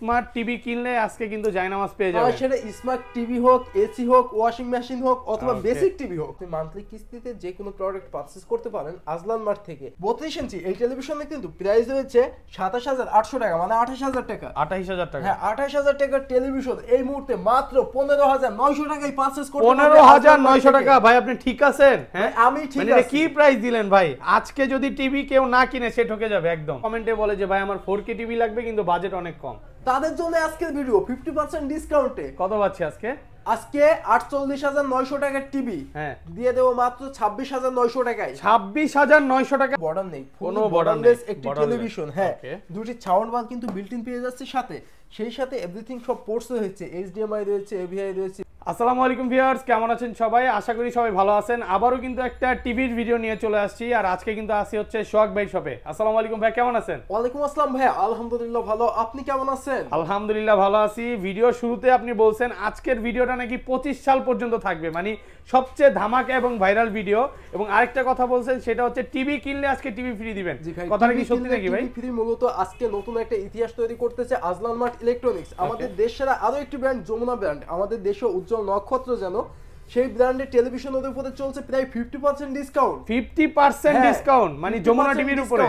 Smart TV কিনলে আজকে কিন্তু জায়নামাজ পেয়ে যাবে সেটা স্মার্ট টিভি হোক এসি হোক ওয়াশিং মেশিন হোক অথবা বেসিক টিভি হোক আপনি মান্থলি কিস্তিতে যে কোনো প্রোডাক্ট পারচেজ করতে পারেন আজলান মার্ট থেকে বত্রিশ ইঞ্চি এই টেলিভিশনে কিন্তু প্রাইস রয়েছে সাতাশ হাজার আটশো টাকা মানে আঠাশ হাজার টাকা আঠাশ হাজার টাকা হ্যাঁ আঠাশ হাজার টাকার টেলিভিশন এই মুহূর্তে মাত্র পনেরো হাজার নয়শো টাকায় পারচেজ করতে পনেরো হাজার নয়শো টাকা ভাই আপনি ঠিক আছেন হ্যাঁ আমি ঠিক মানে আছে কি প্রাইস দিলেন ভাই আজকে যদি টিভি কেউ না কিনে সে ঠকে যাবে একদম কমেন্টে বলে যে ভাই আমার ফোর কে টিভি লাগবে কিন্তু বাজেট অনেক কম তাদের জন্য আজকে ভিডিও 50% ডিসকাউন্টে কত পাচ্ছি আজকে আজকে 48900 টাকার টিভি হ্যাঁ দিয়ে দেবো মাত্র 26900 টাকায় 26900 টাকা বর্ডার নেই কোনো বর্ডার নেই একটি টেলিভিশন হ্যাঁ দুটি সাউন্ড বার কিন্তু বিল্ট ইন পেয়ে যাচ্ছে সাথে সেই সাথে এভরিথিং সব পোর্টস হয়েছে এইচডিএমআই রয়েছে এভিআই রয়েছে আসসালামু আলাইকুম ভিউয়ার্স কেমন আছেন সবাই আশা করি সবাই ভালো আছেন আবারও কিন্তু একটা টিভির ভিডিও নিয়ে চলে আসছি আর আজকে কিন্তু আসি হচ্ছে সোহাগ ভাই শপে আসসালামু আলাইকুম ভাই কেমন আছেন ওয়ালাইকুম আসসালাম ভাই আলহামদুলিল্লাহ ভালো আপনি কেমন আছেন আলহামদুলিল্লাহ ভালো আছি ভিডিও শুরুতে আপনি বলছেন আজকের ভিডিওটা নাকি পঁচিশ সাল পর্যন্ত থাকবে মানে সবচেয়ে ধামাকা এবং ভাইরাল ভিডিও এবং আরেকটা কথা বলছেন সেটা হচ্ছে টিভি কিনলে আজকে টিভি ফ্রি দিবেন কথাটা কি সত্যি নাকি ভাই ফ্রি মূলত আজকে নতুন একটা ইতিহাস তৈরি করতেছে আজলান মার্ট ইলেকট্রনিক্স আমাদের দেশের আরো একটি ব্র্যান্ড যমুনা ব্র্যান্ড আমাদের দেশে উজ্জ্বল নক্ষত্র যেন সেই ব্র্যান্ডের টেলিভিশন ওদের উপরে চলছে প্রায় fifty percent discount fifty percent discount মানে যমুনা টিভির উপরে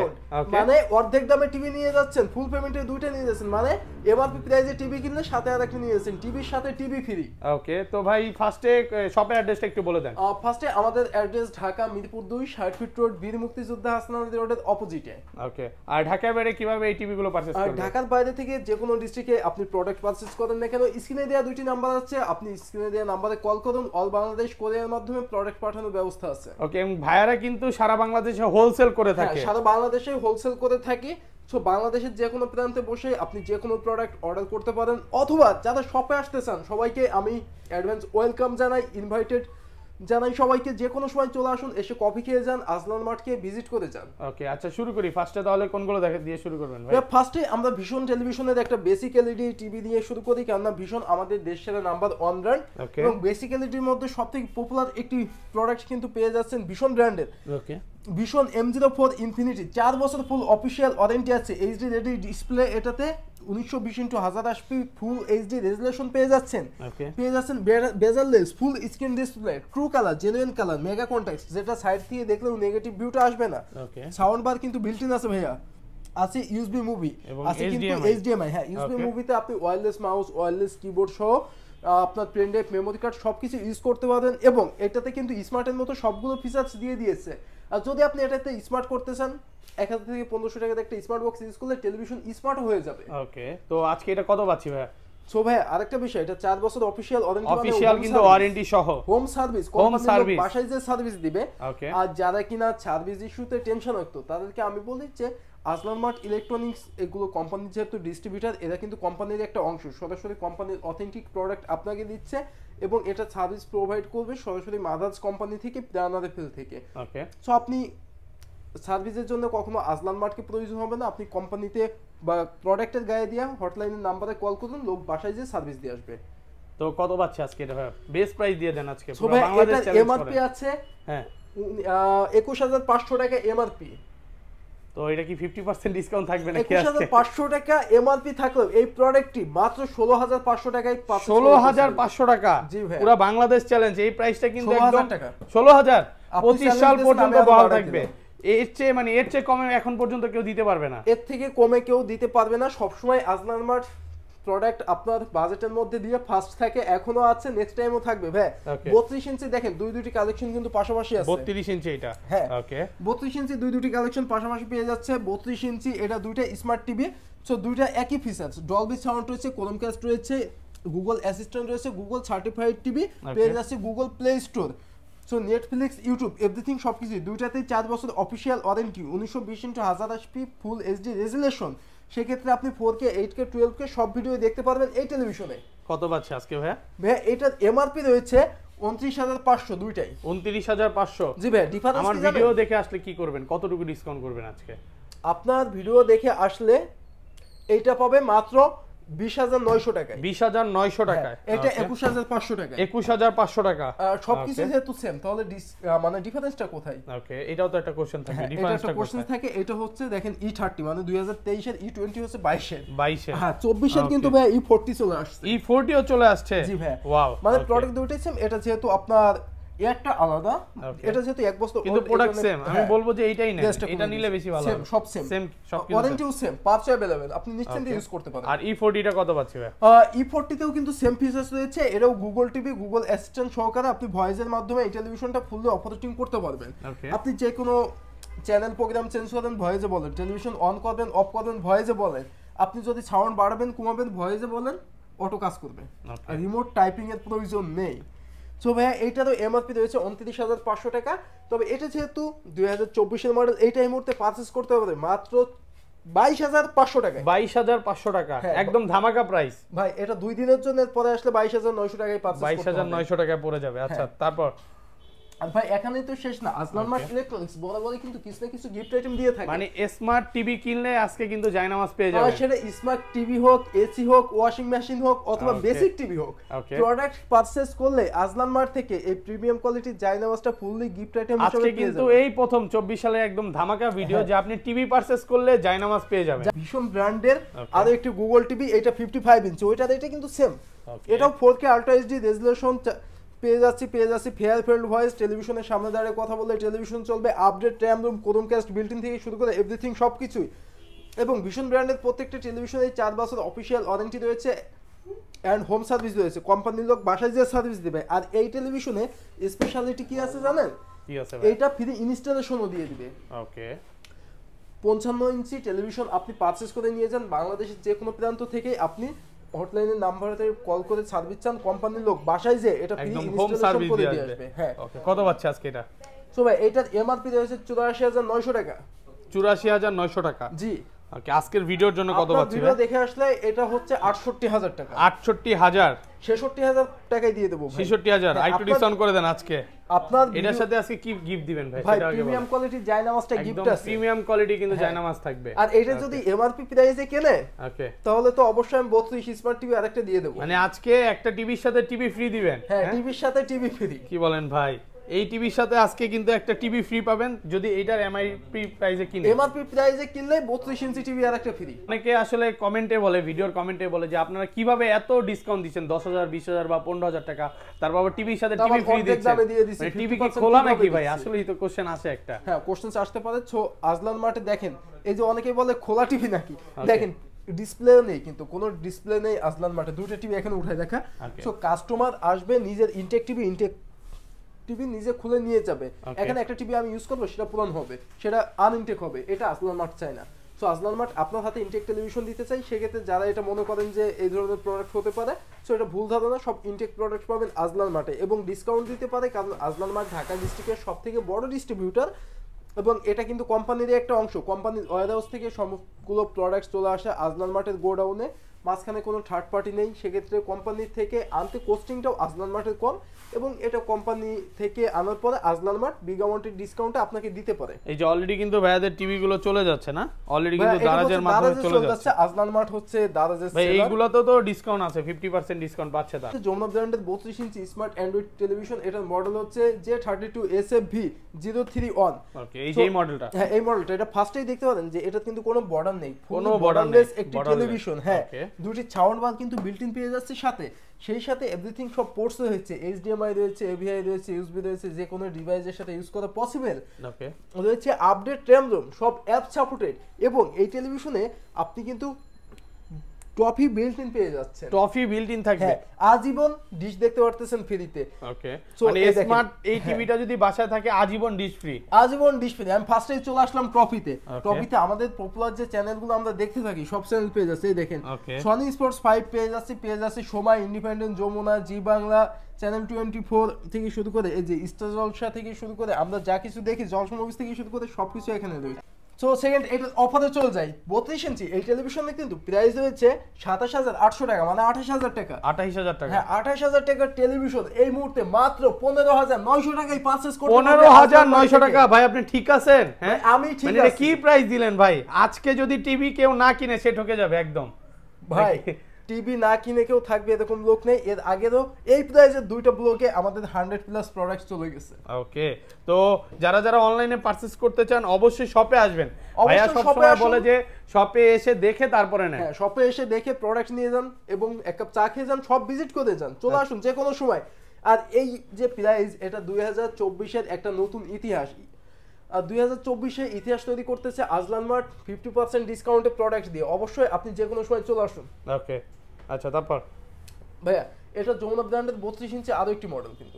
মানে অর্ধেক দামে টিভি নিয়ে যাচ্ছেন ফুল পেমেন্টে দুইটা নিয়ে যাচ্ছেন মানে এমআরপি প্রাইজে টিভি কিনলে সাথে আর একটা নিয়ে যাচ্ছেন টিভির সাথে টিভি ফ্রি ওকে তো ভাই ফার্স্টে শপের অ্যাড্রেসটা একটু বলে দেন ফার্স্টে আমাদের অ্যাড্রেস ঢাকা মিরপুর দুই ষাট ফিট রোড বীর মুক্তিযোদ্ধা হাসনাবাদ রোডের অপোজিটে ওকে আর ঢাকা বাইরে কিভাবে এই টিভি গুলো পারচেজ করবেন ঢাকার বাইরে থেকে যে কোনো ডিস্ট্রিক্টে আপনি প্রোডাক্ট পারচেজ করেন না কেন স্ক্রিনে দেওয়া দুইটি নাম্বার আছে আপনি স্ক্রিনে দেওয়া নাম্বারে কল করুন অল বাংলাদেশ কোরিয়ার মাধ্যমে প্রোডাক্ট পাঠানোর ব্যবস্থা আছে ওকে এবং ভাইয়ারা কিন্তু সারা বাংলাদেশে হোলসেল করে হ্যাঁ, থাকে সারা বাংলাদেশে হোলসেল করে থাকে সো বাংলাদেশের যে কোনো প্রান্তে বসে আপনি যে কোনো প্রোডাক্ট অর্ডার করতে পারেন অথবা যারা শপে আসতে চান সবাইকে আমি অ্যাডভান্স ওয়েলকাম জানাই ইনভাইটেড জানাই সবাইকে যে কোনো সময় চলে আসুন এসে কফি খেয়ে যান আজলান মাঠকে ভিজিট করে যান ওকে আচ্ছা শুরু করি ফার্স্টে তাহলে কোনগুলো দেখে দিয়ে শুরু করবেন ভাই ফার্স্টে আমরা ভীষণ টেলিভিশনের একটা বেসিক এলইডি টিভি দিয়ে শুরু করি কেননা ভীষণ আমাদের দেশের নাম্বার ওয়ান ব্র্যান্ড এবং বেসিক এলইডির মধ্যে সবথেকে পপুলার একটি প্রোডাক্ট কিন্তু পেয়ে যাচ্ছেন ভীষণ ব্র্যান্ডের ওকে ভীষণ এম জিরো ফোর ইনফিনিটি চার বছর ফুল অফিসিয়াল ওয়ারেন্টি আছে এইচডি রেডি ডিসপ্লে এটাতে উনিশশো বিশ ইন্টু হাজার ফুল এইচডি রেজুলেশন পেয়ে যাচ্ছেন পেয়ে যাচ্ছেন bezelless full screen display true colour genuine colour mega contact যেটা সাইড থেকে দেখলেও নেগেটিভ ভিউটা আসবে না সাউন্ড বার কিন্তু বিল্টিন আছে ভাইয়া আছে ইউএসবি মুভি আছে কিন্তু এইচডিএমআই হ্যাঁ ইউএসবি মুভিতে আপনি ওয়্যারলেস মাউস ওয়্যারলেস কিবোর্ড সহ আপনার পেন ড্রাইভ মেমোরি কার্ড সব কিছু ইউজ করতে পারবেন এবং এটাতে কিন্তু স্মার্টের মতো সবগুলো ফিচার্স দিয়ে দিয়েছে আর যদি আপনি এটাতে স্মার্ট করতে চান এক হাজার থেকে পনেরোশো টাকাতে একটা স্মার্ট বক্স ইউজ করলে টেলিভিশন স্মার্ট হয়ে যাবে ওকে তো আজকে এটা কত পাচ্ছি ভাইয়া ভাই মানে আমি বলি যে আজলান মার্ট ইলেকট্রনিক্স এগুলো কোম্পানি যেহেতু ডিস্ট্রিবিউটার এরা কিন্তু কোম্পানির একটা অংশ সরাসরি কোম্পানির অথেন্টিক প্রোডাক্ট আপনাকে দিচ্ছে এবং এটা সার্ভিস প্রোভাইড করবে সরাসরি মাদার্স কোম্পানি থেকে প্রানারে ফিল থেকে সো আপনি সার্ভিসের জন্য কখনো আজলান মার্টকে প্রয়োজন হবে না আপনি কোম্পানিতে বা প্রোডাক্টের গায়ে দিয়া হটলাইনের নাম্বারে কল করুন লোক বাসায় যে সার্ভিস দিয়ে আসবে তো কত পাচ্ছে আজকে এটা বেস প্রাইস দিয়ে দেন আজকে এমআরপি আছে হ্যাঁ একুশ হাজার পাঁচশো টাকা এমআরপি তো এটা কি 50% ডিসকাউন্ট থাকবে নাকি আজকে 2500 টাকা এমআরপি থাকলো এই প্রোডাক্টটি মাত্র 16500 টাকায় 16500 টাকা জি ভাই পুরো বাংলাদেশ চ্যালেঞ্জ এই প্রাইসটা কিন্তু একদম 16000 25 সাল পর্যন্ত বহাল থাকবে এর চেয়ে মানে এর চেয়ে কমে এখন পর্যন্ত কেউ দিতে পারবে না এর থেকে কমে কেউ দিতে পারবে না সবসময় আজনার মাঠ প্রোডাক্ট আপনার বাজেটের মধ্যে দিয়ে ফার্স্ট থাকে এখনো আছে নেক্সট টাইমও থাকবে ভাই 32 ইঞ্চি দেখেন দুই দুটি কালেকশন কিন্তু পাশাপাশি আছে 32 ইঞ্চি এটা হ্যাঁ ওকে 32 ইঞ্চি দুই দুটি কালেকশন পাশাপাশি পেয়ে যাচ্ছে 32 ইঞ্চি এটা দুইটা স্মার্ট টিভি সো দুইটা একই ফিচার্স ডলবি সাউন্ড রয়েছে ক্যাস্ট রয়েছে গুগল অ্যাসিস্ট্যান্ট রয়েছে গুগল সার্টিফাইড টিভি পেয়ে যাচ্ছে Google Play Store so Netflix YouTube everything সব দুইটাতেই চার বছর অফিসিয়াল ওয়ারেন্টি উনিশশো বিশ ইন্টু হাজার আসপি ফুল এইচডি রেজুলেশন সেক্ষেত্রে আপনি four K eight K twelve K সব ভিডিও দেখতে পারবেন এই টেলিভিশনে কত পাচ্ছে আজকে ভাইয়া ভাইয়া এটার এমআরপি রয়েছে উনত্রিশ হাজার পাঁচশো দুইটাই উনত্রিশ হাজার পাঁচশো জি ভাই ডিফারেন্স আমার ভিডিও দেখে আসলে কি করবেন কতটুকু ডিসকাউন্ট করবেন আজকে আপনার ভিডিও দেখে আসলে এইটা পাবে মাত্র 20900 টাকায় 20900 হ্যাঁ, টাকায় এটা 21500 টাকা 21500 টাকা সবকিছু যেহেতু সেম তাহলে মানে ডিফারেন্সটা কোথায় এটাও তো একটা কোশ্চেন থাকে ডিফারেন্সটা হ্যাঁ, কোশ্চেন থাকে এটা হচ্ছে দেখেন E30 মানে 2023 এর E20 হচ্ছে 22 এর হ্যাঁ 24 এর কিন্তু ভাই E40 চলে আসছে E40 ও চলে আসছে মানে এটা যেহেতু আপনার আলাদা এটা যেহেতু এক কিন্তু প্রোডাক্ট সেম আমি হ্যাঁ। বলবো যে এইটাই এটা নিলে বেশি ভালো সেম সব সেম সেম সব ওয়ারেন্টিও সেম अवेलेबल আপনি নিশ্চিন্তে ইউজ করতে পারেন আর e কত পাচ্ছি ভাই E40 তেও কিন্তু সেম ফিচারস রয়েছে টিভি অ্যাসিস্ট্যান্ট সহকারে আপনি ভয়েসের মাধ্যমে এই টেলিভিশনটা ফুললি অপারেটিং করতে পারবেন আপনি যে কোনো চ্যানেল প্রোগ্রাম চেঞ্জ করেন ভয়েসে বলেন টেলিভিশন অন করবেন অফ করবেন ভয়েসে বলেন আপনি যদি সাউন্ড বাড়াবেন কমাবেন ভয়েসে বলেন অটো কাজ করবে রিমোট টাইপিং এর প্রয়োজন নেই সো ভাইয়া এটা তো এমআরপি রয়েছে উনত্রিশ হাজার পাঁচশো টাকা তবে এটা যেহেতু দুই হাজার চব্বিশের মডেল এইটা এই মুহূর্তে পারচেস করতে হবে মাত্র বাইশ হাজার পাঁচশো টাকা বাইশ হাজার পাঁচশো টাকা হ্যাঁ, একদম ধামাকা প্রাইস ভাই এটা দুই দিনের জন্য পরে আসলে বাইশ হাজার নয়শো টাকায় বাইশ হাজার নয়শো টাকায় পড়ে যাবে আচ্ছা হ্যাঁ। তারপর ভাই এখানে তো শেষ না আসলান মার্ট ইলেকট্রনিক্স বরাবরই কিন্তু কিছু না কিছু গিফট আইটেম দিয়ে থাকে মানে স্মার্ট টিভি কিনলে আজকে কিন্তু জায়নামাজ পেয়ে যাবে সেটা স্মার্ট টিভি হোক এসি হোক ওয়াশিং মেশিন হোক অথবা বেসিক টিভি হোক প্রোডাক্ট পারচেজ করলে আসলান মার্ট থেকে এই প্রিমিয়াম কোয়ালিটির জায়নামাজটা ফুললি গিফট আইটেম হিসেবে পেয়ে কিন্তু এই প্রথম 24 সালে একদম ধামাকা ভিডিও হ্যাঁ। যে আপনি টিভি পারচেজ করলে জায়নামাজ পেয়ে যাবেন ভীষণ ব্র্যান্ডের আর একটি গুগল টিভি এটা 55 ইঞ্চি ওইটা এটা কিন্তু সেম এটাও 4K আলট্রা এইচডি রেজোলিউশন পেয়ে যাচ্ছি পেয়ে যাচ্ছি ফেয়ার ফেল্ড ভয়েস টেলিভিশনের সামনে দাঁড়িয়ে কথা বললে টেলিভিশন চলবে update RAM ROM chromecast built in থেকে শুরু করে এভরিথিং সব কিছুই এবং ভীষণ ব্র্যান্ডের প্রত্যেকটা টেলিভিশনে চার বছর অফিসিয়াল ওয়ারেন্টি রয়েছে অ্যান্ড হোম সার্ভিস রয়েছে কোম্পানির লোক বাসায় যে সার্ভিস দেবে আর এই টেলিভিশনে স্পেশালিটি কি আছে জানেন এটা ফ্রি ইনস্টলেশনও দিয়ে দিবে ওকে পঞ্চান্ন ইঞ্চি টেলিভিশন আপনি পারচেস করে নিয়ে যান বাংলাদেশের যে কোনো প্রান্ত থেকেই আপনি হটলাইনের হটলাইনে নাম্বারতে কল করে সার্ভিস চান কোম্পানির লোক বাসায় যে এটা ফ্রি ইনস্টলেশন করে দিয়ে আসবে হ্যাঁ কত পাচ্ছে আজকে এটা সো ভাই এটার এমআরপি রয়েছে 84900 টাকা 84900 টাকা জি ওকে আজকের ভিডিওর জন্য কত ভিডিও দেখে আসলে এটা হচ্ছে 68000 টাকা 68000 66000 টাকায় দিয়ে দেব 66000 আইটু ডিসকাউন্ট করে দেন আজকে আপনার এটার সাথে আজকে কি গিফট দিবেন ভাই প্রিমিয়াম কোয়ালিটি জায়নামাজটা গিফট আছে প্রিমিয়াম কোয়ালিটি কিন্তু হ্যাঁ। জায়নামাজ থাকবে আর এটা যদি আচ্ছা। এমআরপি প্রাইসে কেনে ওকে তাহলে তো অবশ্যই আমি 32 স্মার্ট টিভি আরেকটা দিয়ে দেব মানে আজকে একটা টিভির সাথে টিভি ফ্রি দিবেন হ্যাঁ টিভির হ্যাঁ? সাথে টিভি ফ্রি কি বলেন ভাই এই টিভির সাথে আজকে কিন্তু একটা টিভি ফ্রি পাবেন যদি এটার এমআরপি প্রাইসে কিনে এমআরপি প্রাইসে কিনলে 32 ইঞ্চি টিভি আর একটা ফ্রি অনেকে আসলে কমেন্টে বলে ভিডিওর কমেন্টে বলে যে আপনারা কিভাবে এত ডিসকাউন্ট দিচ্ছেন 10000 20000 বা 15000 টাকা তার বাবা টিভির সাথে টিভি ফ্রি দিচ্ছেন মানে টিভি কি খোলা নাকি ভাই আসলেই তো কোশ্চেন আসে একটা হ্যাঁ কোশ্চেন আসতে পারে সো আজলান মাঠে দেখেন এই যে অনেকে বলে খোলা টিভি নাকি দেখেন ডিসপ্লে নেই কিন্তু কোনো ডিসপ্লে নেই আজলান মাঠে দুটো টিভি এখানে উঠায় দেখা সো কাস্টমার আসবে নিজের ইনটেক টিভি ইনটেক টিভি নিজে খুলে নিয়ে যাবে এখানে একটা টিভি আমি ইউজ করবো সেটা পূরণ হবে সেটা আনইনটেক হবে এটা আসলান মাঠ চায় না সো আজলান মাঠ আপনার হাতে ইনটেক টেলিভিশন দিতে চাই সেক্ষেত্রে যারা এটা মনে করেন যে এই ধরনের প্রোডাক্ট হতে পারে সো এটা ভুল ধারণা সব ইনটেক প্রোডাক্ট পাবেন আজলান মাঠে এবং ডিসকাউন্ট দিতে পারে কারণ আজলান মাঠ ঢাকা ডিস্ট্রিক্টের সব থেকে বড় ডিস্ট্রিবিউটার এবং এটা কিন্তু কোম্পানির একটা অংশ কোম্পানির ওয়ার হাউস থেকে সবগুলো প্রোডাক্ট চলে আসে আজলান মাঠের গোডাউনে মাঝখানে কোনো থার্ড পার্টি নেই সেক্ষেত্রে কোম্পানির থেকে আনতে কোস্টিংটাও আজলান মার্টের কম এবং এটা কোম্পানি থেকে আনার পরে আজলান মার্ট বিগ অ্যামাউন্টের ডিসকাউন্টে আপনাকে দিতে পারে এই যে অলরেডি কিন্তু ভাইয়াদের টিভি গুলো চলে যাচ্ছে না অলরেডি কিন্তু দারাজের মাধ্যমে চলে যাচ্ছে আজলান মার্ট হচ্ছে দারাজের ভাই এইগুলোতে তো ডিসকাউন্ট আছে 50% ডিসকাউন্ট পাচ্ছে তার জোমনা ব্র্যান্ডের 32 ইঞ্চি স্মার্ট অ্যান্ড্রয়েড টেলিভিশন এটার মডেল হচ্ছে যে 32 SFV 031 ওকে এই যে মডেলটা হ্যাঁ এই মডেলটা এটা ফারস্টেই দেখতে পারেন যে এটা কিন্তু কোনো বর্ডার নেই কোনো বর্ডারলেস একটি টেলিভিশন হ্যাঁ দুটি সাউন্ড বার কিন্তু বিল্ট ইন পেয়ে যাচ্ছে সাথে সেই সাথে এভরিথিং সব পোর্টস রয়েছে এইচডিএমআই রয়েছে এভিআই রয়েছে ইউএসবি রয়েছে যে কোনো ডিভাইসের সাথে ইউজ করা পসিবল রয়েছে আপডেট র্যাম রুম সব অ্যাপ সাপোর্টেড এবং এই টেলিভিশনে আপনি কিন্তু ট্রফি বিল্ট ইন পেয়ে যাচ্ছে বিল্ট ইন থাকবে হ্যাঁ, আজীবন ডিশ দেখতে পারতেছেন ফ্রিতে ওকে মানে স্মার্ট এই টিভিটা যদি বাসায় থাকে আজীবন ডিশ ফ্রি আজীবন ডিশ ফ্রি আমি ফার্স্টে চলে আসলাম আমাদের পপুলার যে চ্যানেলগুলো আমরা দেখতে থাকি সব চ্যানেল পেয়ে যাচ্ছে দেখেন সনি স্পোর্টস 5 পেয়ে যাচ্ছে পেয়ে যাচ্ছে সময় Independent Jamuna Zee Bangla channel twenty four থেকে শুরু করে এই যে স্টার জলসা থেকে শুরু করে আমরা যা কিছু দেখি জলসা মুভিজ থেকে শুরু করে সবকিছু এখানে রয়েছে সো সেকেন্ড এটা অফারে চলে যায় বত্রিশ ইঞ্চি এই টেলিভিশনে কিন্তু প্রাইস রয়েছে সাতাশ হাজার আটশো টাকা মানে আঠাশ হাজার টাকা আঠাশ হাজার টাকা হ্যাঁ আঠাশ হাজার টাকার টেলিভিশন এই মুহূর্তে মাত্র পনেরো হাজার নয়শো টাকায় পারচেস করতে পনেরো হাজার নয়শো টাকা ভাই আপনি ঠিক আছেন হ্যাঁ আমি ঠিক মানে আছি কি প্রাইস দিলেন ভাই আজকে যদি টিভি কেউ না কিনে সে ঠকে যাবে একদম ভাই টিভি না কিনে কেউ থাকবে এরকম লোক নেই এর আগেরও এই প্রাইজের দুইটা ব্লকে আমাদের হান্ড্রেড প্লাস প্রোডাক্ট চলে গেছে ওকে তো যারা যারা অনলাইনে পারচেস করতে চান অবশ্যই শপে আসবেন সবসময় বলে যে শপে এসে দেখে তারপরে নেন শপে হ্যাঁ, এসে দেখে প্রোডাক্ট নিয়ে যান এবং এক কাপ চা খেয়ে যান সব ভিজিট করে যান চলে হ্যাঁ। আসুন যে কোনো সময় আর এই যে প্রাইজ এটা দুই হাজার চব্বিশের একটা নতুন ইতিহাস আর দুই হাজার চব্বিশে ইতিহাস তৈরি করতেছে আজলান মার্ট ফিফটি পার্সেন্ট ডিসকাউন্টের প্রোডাক্ট দিয়ে অবশ্যই আপনি যে কোনো সময় চলে আসুন ওকে আচ্ছা তারপর ভাইয়া এটা যমুনা ব্র্যান্ডের বত্রিশ ইঞ্চি আরো একটি মডেল কিন্তু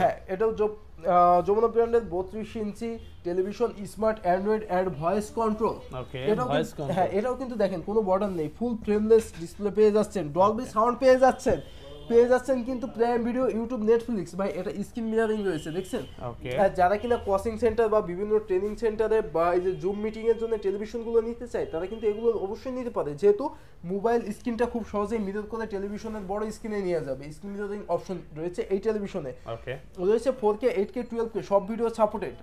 হ্যাঁ এটা যমুনা ব্র্যান্ডের বত্রিশ inch television smart Android and voice control হ্যাঁ এটাও কিন্তু দেখেন কোনো বর্ডার নেই ফুল ফ্রেমলেস ডিসপ্লে পেয়ে যাচ্ছেন ডলবি সাউন্ড পেয়ে যাচ্ছেন পেয়ে যাচ্ছেন কিন্তু প্রাইম ভিডিও ইউটিউব নেটফ্লিক্স ভাই এটা স্ক্রিন মিরারিং রয়েছে দেখছেন যারা কিনা কোচিং সেন্টার বা বিভিন্ন ট্রেনিং সেন্টারে বা এই যে জুম মিটিং এর জন্য টেলিভিশনগুলো নিতে চায় তারা কিন্তু এগুলো অবশ্যই নিতে পারে যেহেতু মোবাইল স্ক্রিনটা খুব সহজেই মিরর করে টেলিভিশনের বড় স্ক্রিনে নিয়ে যাবে স্ক্রিন মিররিং অপশন রয়েছে এই টেলিভিশনে রয়েছে four K eight K twelve K সব ভিডিও সাপোর্টেড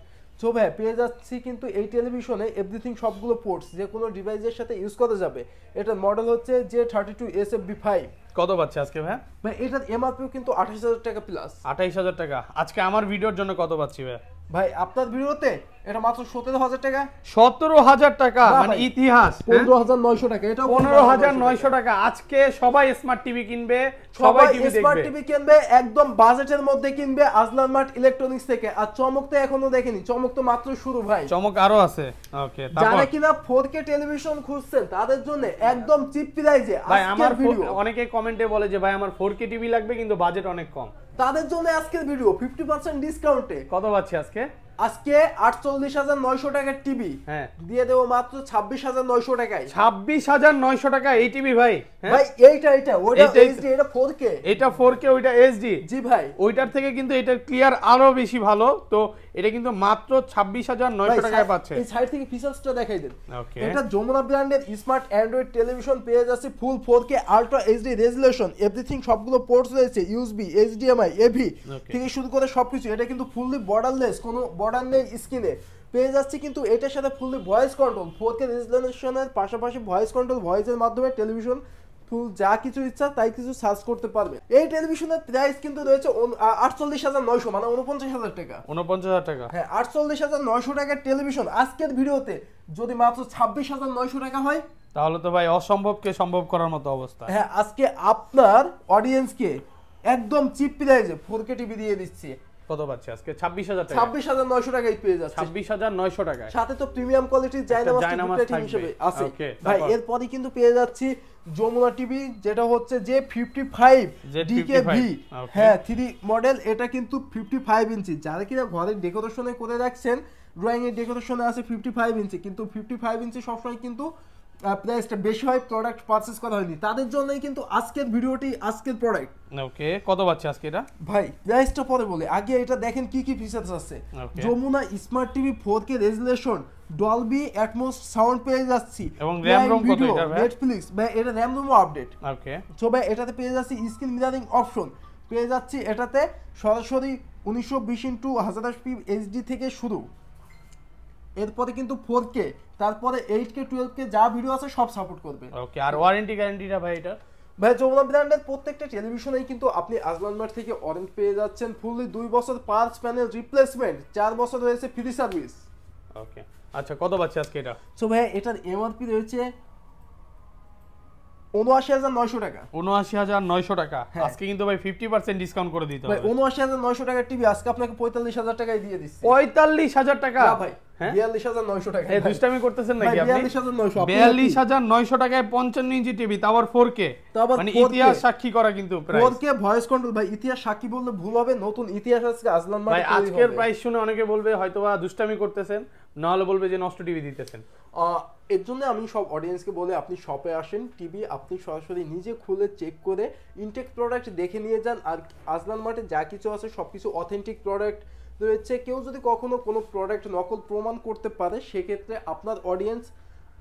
সো ভাই পেয়ে যাচ্ছি কিন্তু এই টেলিভিশনে এভরিথিং সবগুলো পোর্টস যে কোনো ডিভাইসের সাথে ইউজ করা যাবে এটার মডেল হচ্ছে যে thirty two S F B five কত পাচ্ছে আজকে ভাই ভাই এটার এমআরপিও কিন্তু আঠাশ হাজার টাকা প্লাস আঠাশ হাজার টাকা আজকে আমার ভিডিওর জন্য কত পাচ্ছি ভাই ভাই আপনার ভিডিওতে এটা মাত্র সতেরো হাজার টাকা সতেরো হাজার টাকা মানে ইতিহাস হ্যাঁ? পনেরো হাজার নয়শো টাকা এটা পনেরো হাজার নয়শো টাকা আজকে সবাই স্মার্ট টিভি কিনবে সবাই স্মার্ট টিভি কিনবে একদম বাজেটের মধ্যে কিনবে আজলান মার্ট ইলেকট্রনিক্স থেকে আর চমক তো এখনো দেখেনি চমক তো মাত্র শুরু ভাই চমক আরো আছে ওকে যারা কিনা ফোর কে টেলিভিশন খুঁজছেন তাদের জন্য একদম চিপ প্রাইজে ভাই আমার ভিডিও অনেকে কমেন্টে বলে যে ভাই আমার ফোর কে টিভি লাগবে কিন্তু বাজেট অনেক কম তাদের জন্য আজকের ভিডিও ফিফটি পার্সেন্ট ডিসকাউন্টে কত পাচ্ছি আজকে আজকে আটচল্লিশ হাজার নয়শো টাকার টিভি হ্যাঁ। দিয়ে দেবো মাত্র ছাব্বিশ হাজার নয়শো টাকায় ছাব্বিশ হাজার নয়শো টাকা এই টিভি ভাই হ্যাঁ? ভাই এইটা ওইটা এইচডি এটা ফোর কে এটা ফোর কে ওইটা এইচডি জি ভাই ওইটার থেকে কিন্তু ক্লিয়ার আরো বেশি ভালো তো এটা কিন্তু মাত্র ছাব্বিশ হাজার নয়শো টাকায় পাচ্ছে এই সাইড থেকে ফিচার্সটা দেখাই দেন এটা যমুনা ব্র্যান্ডের স্মার্ট অ্যান্ড্রয়েড টেলিভিশন পেয়ে যাচ্ছে full four K ultra HD resolution everything সবগুলো পোর্টস রয়েছে ইউএসবি এইচডিএমআই এভি থেকে শুরু করে সবকিছু এটা কিন্তু ফুললি বর্ডারলেস কোনো বর্ডার নেই স্ক্রিনে পেয়ে যাচ্ছি কিন্তু এটার সাথে fully voice control four K রেজলেশনের পাশাপাশি ভয়েস কন্ট্রোল ভয়েসের মাধ্যমে টেলিভিশন ফুল যা কিছু ইচ্ছা তাই কিছু সার্চ করতে পারবে এই টেলিভিশনের প্রাইস কিন্তু রয়েছে আটচল্লিশ হাজার নয়শো মানে উনপঞ্চাশ হাজার টাকা উনপঞ্চাশ হাজার টাকা হ্যাঁ আটচল্লিশ হাজার নয়শো টাকার টেলিভিশন আজকের ভিডিওতে যদি মাত্র ছাব্বিশ হাজার নয়শো টাকা হয় তাহলে তো ভাই অসম্ভবকে সম্ভব করার মতো অবস্থা হ্যাঁ আজকে আপনার অডিয়েন্সকে একদম চিপ প্রাইজে ফোর কে টিভি দিয়ে দিচ্ছি কত পাচ্ছি আজকে 26000 টাকা 26900 টাকায় পেয়ে যাচ্ছে সাথে তো প্রিমিয়াম হিসেবে আছে ভাই এরপরই কিন্তু পেয়ে যাচ্ছি যমুনা টিভি যেটা হচ্ছে যে হ্যাঁ থ্রি মডেল এটা কিন্তু ফাইভ ইঞ্চি যারা কিনা ঘরের ডেকোরেশনে করে রাখছেন ড্রয়িং এর ডেকোরেশনে আছে ফিফটি ফাইভ ইঞ্চি কিন্তু ফিফটি ফাইভ ইঞ্চি সবসময় কিন্তু প্রাইসটা বেশি হয় প্রোডাক্ট পারচেজ করা হয়নি তাদের জন্যই কিন্তু আজকের ভিডিওটি আজকের প্রোডাক্ট ওকে কত পাচ্ছে আজকে এটা ভাই প্রাইসটা পরে বলি আগে এটা দেখেন কি কি ফিচারস আছে Jamuna smart TV 4K resolution Dolby Atmos sound পেয়ে যাচ্ছি এবং র‍্যাম রম কত এটা নেটফ্লিক্স ভাই এটা র‍্যাম রম আপডেট ওকে তো ভাই এটাতে পেয়ে যাচ্ছি স্ক্রিন মিরারিং অপশন পেয়ে যাচ্ছি এটাতে সরাসরি উনিশশো বিশ ইন্টু এইচডি থেকে শুরু এরপরে কিন্তু ফোর কে তারপরে এইট কে টুয়েলভ কে যা ভিডিও আছে সব সাপোর্ট করবে ওকে আর ওয়ারেন্টি গ্যারান্টিটা ভাই এটা ভাই যমুনা ব্র্যান্ডের প্রত্যেকটা টেলিভিশনেই কিন্তু আপনি আজলান মার্ট থেকে অরেঞ্জ পেয়ে যাচ্ছেন ফুললি দুই বছর পার্স প্যানেল রিপ্লেসমেন্ট চার বছর রয়েছে ফ্রি সার্ভিস ওকে আচ্ছা কত পাচ্ছে আজকে এটা সো ভাই এটার এমআরপি রয়েছে উনআশি হাজার নয়শো টাকা উনআশি হাজার নয়শো টাকা হ্যাঁ। আজকে কিন্তু ভাই ফিফটি পার্সেন্ট ডিসকাউন্ট করে দিতে হবে উনআশি হাজার নয়শো টাকার টিভি আজকে আপনাকে পঁয়তাল্লিশ হাজার টাকায় দিয়ে দিচ্ছি পঁয়তাল্লিশ হাজার টাকা ভাই হ্যাঁ? মানে মানে যে নষ্ট টিভি দিতেছেন এর জন্য আমি সব কে বলে আপনি শপে আসেন টিভি আপনি সরাসরি নিজে খুলে চেক করে ইনটেক প্রোডাক্ট দেখে নিয়ে যান আর আজলান মাঠে যা কিছু আছে সব কিছু অথেন্টিক প্রোডাক্ট রয়েছে কেউ যদি কখনো কোনো প্রোডাক্ট নকল প্রমাণ করতে পারে সেক্ষেত্রে আপনার অডিয়েন্স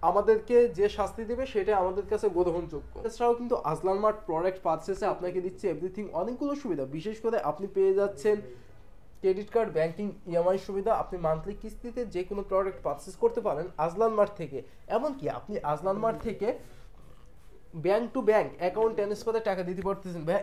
আমাদেরকে যে শাস্তি দেবে সেটা আমাদের কাছে গ্রহণযোগ্য এছাড়াও কিন্তু আজলান মার্ট প্রোডাক্ট পারচেসে আপনাকে দিচ্ছে এভরিথিং অনেকগুলো সুবিধা বিশেষ করে আপনি পেয়ে যাচ্ছেন ক্রেডিট কার্ড ব্যাংকিং ইএমআই সুবিধা আপনি মান্থলি কিস্তিতে যে কোনো প্রোডাক্ট পারচেস করতে পারেন আজলান মার্ট থেকে এমনকি আপনি আজলান মার্ট থেকে ব্যাংক টু ব্যাংক অ্যাকাউন্ট ট্রান্সফারে টাকা দিতে পারতেছেন